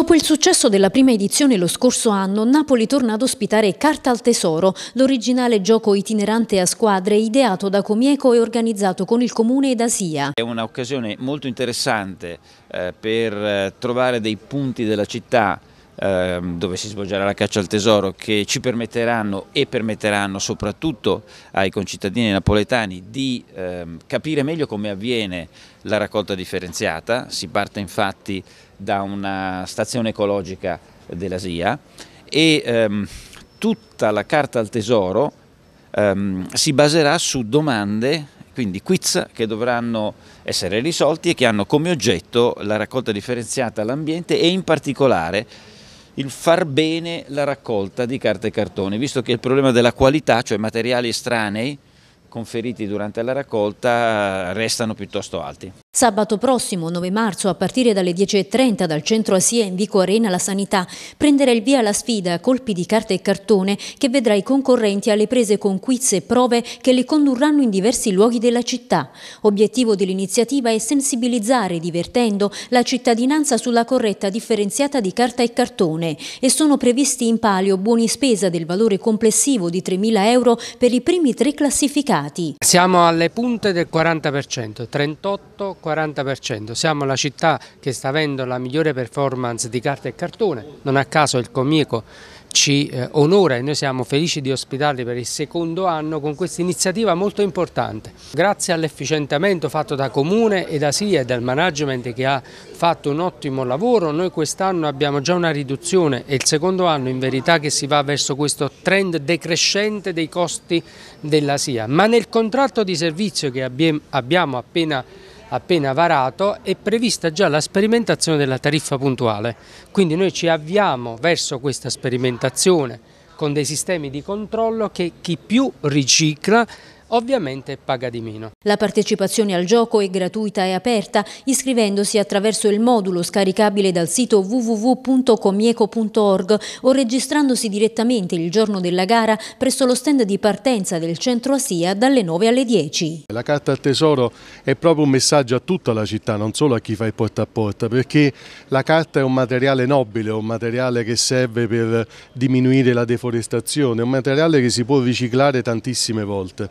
Dopo il successo della prima edizione lo scorso anno, Napoli torna ad ospitare Carta al Tesoro, l'originale gioco itinerante a squadre ideato da Comieco e organizzato con il Comune ed Asia. È un'occasione molto interessante eh, per eh, trovare dei punti della città Ehm, dove si svolgerà la caccia al tesoro che ci permetteranno e permetteranno soprattutto ai concittadini napoletani di ehm, capire meglio come avviene la raccolta differenziata, si parte infatti da una stazione ecologica dell'Asia e ehm, tutta la carta al tesoro ehm, si baserà su domande quindi quiz che dovranno essere risolti e che hanno come oggetto la raccolta differenziata all'ambiente e in particolare il far bene la raccolta di carta e cartone, visto che il problema della qualità, cioè materiali estranei conferiti durante la raccolta, restano piuttosto alti. Sabato prossimo, 9 marzo, a partire dalle 10.30 dal centro Asia in Vico Arena La Sanità, prenderà il via la sfida a colpi di carta e cartone che vedrà i concorrenti alle prese con quiz e prove che li condurranno in diversi luoghi della città. Obiettivo dell'iniziativa è sensibilizzare, divertendo, la cittadinanza sulla corretta differenziata di carta e cartone e sono previsti in palio buoni spesa del valore complessivo di 3.000 euro per i primi tre classificati. Siamo alle punte del 40%, 38, 40%. Siamo la città che sta avendo la migliore performance di carta e cartone, non a caso il Comico ci eh, onora e noi siamo felici di ospitarli per il secondo anno con questa iniziativa molto importante. Grazie all'efficientamento fatto da Comune e da SIA e dal management che ha fatto un ottimo lavoro, noi quest'anno abbiamo già una riduzione e il secondo anno in verità che si va verso questo trend decrescente dei costi della SIA, ma nel contratto di servizio che abbiamo appena appena varato è prevista già la sperimentazione della tariffa puntuale, quindi noi ci avviamo verso questa sperimentazione con dei sistemi di controllo che chi più ricicla ovviamente paga di meno. La partecipazione al gioco è gratuita e aperta iscrivendosi attraverso il modulo scaricabile dal sito www.comieco.org o registrandosi direttamente il giorno della gara presso lo stand di partenza del centro Asia dalle 9 alle 10. La carta al tesoro è proprio un messaggio a tutta la città, non solo a chi fa il porta a porta, perché la carta è un materiale nobile, un materiale che serve per diminuire la deforestazione, un materiale che si può riciclare tantissime volte.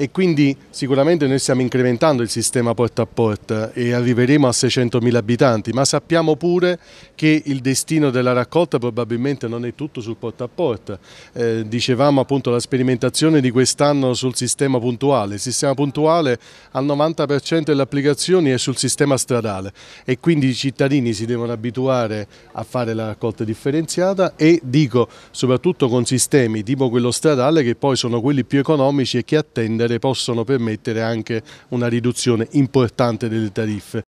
e quindi sicuramente noi stiamo incrementando il sistema porta a porta e arriveremo a 600.000 abitanti, ma sappiamo pure che il destino della raccolta probabilmente non è tutto sul porta a porta. Eh, dicevamo appunto la sperimentazione di quest'anno sul sistema puntuale, il sistema puntuale al 90% delle applicazioni è sul sistema stradale e quindi i cittadini si devono abituare a fare la raccolta differenziata e dico soprattutto con sistemi tipo quello stradale che poi sono quelli più economici e che attendono possono permettere anche una riduzione importante delle tariffe.